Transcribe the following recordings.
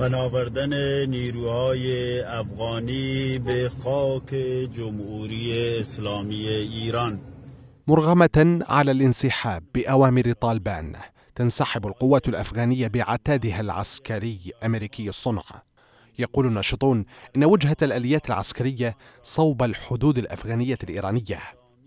بنابردن نیروهای افغانی به خاک جمهوری اسلامی ایران مرغمة على الانسحاب بأوامر طالبان تنسحب القوات الأفغانية بعتادها العسكري أمريكي الصنع يقول الناشطون إن وجهة الأليات العسكرية صوب الحدود الأفغانية الإيرانية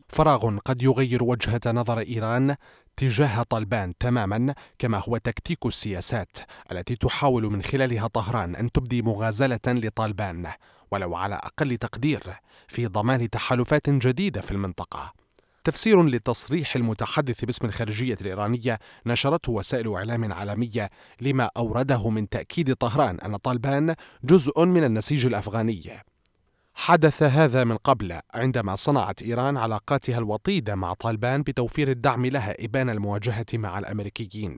فراغ قد يغير وجهة نظر إيران تجاه طالبان تماما كما هو تكتيك السياسات التي تحاول من خلالها طهران أن تبدي مغازلة لطالبان ولو على أقل تقدير في ضمان تحالفات جديدة في المنطقة تفسير لتصريح المتحدث باسم الخارجية الإيرانية نشرته وسائل إعلام عالمية لما أورده من تأكيد طهران أن طالبان جزء من النسيج الأفغاني حدث هذا من قبل عندما صنعت إيران علاقاتها الوطيدة مع طالبان بتوفير الدعم لها إبان المواجهة مع الأمريكيين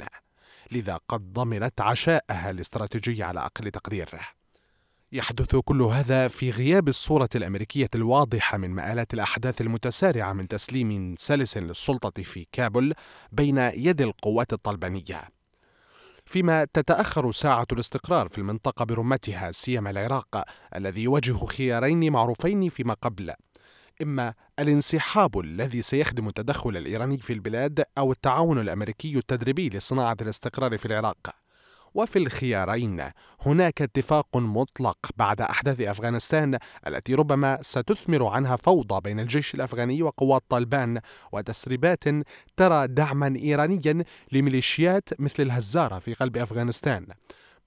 لذا قد ضمنت عشاءها الاستراتيجي على أقل تقدير يحدث كل هذا في غياب الصورة الأمريكية الواضحة من مآلات الأحداث المتسارعة من تسليم سلس للسلطة في كابل بين يد القوات الطالبانية فيما تتأخر ساعة الاستقرار في المنطقة برمتها سيما العراق الذي يواجه خيارين معروفين فيما قبل إما الانسحاب الذي سيخدم التدخل الإيراني في البلاد أو التعاون الأمريكي التدريبي لصناعة الاستقرار في العراق وفي الخيارين هناك اتفاق مطلق بعد أحداث أفغانستان التي ربما ستثمر عنها فوضى بين الجيش الأفغاني وقوات طالبان وتسريبات ترى دعما إيرانيا لميليشيات مثل الهزارة في قلب أفغانستان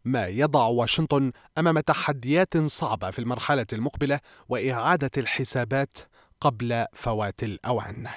ما يضع واشنطن أمام تحديات صعبة في المرحلة المقبلة وإعادة الحسابات قبل فوات الأوان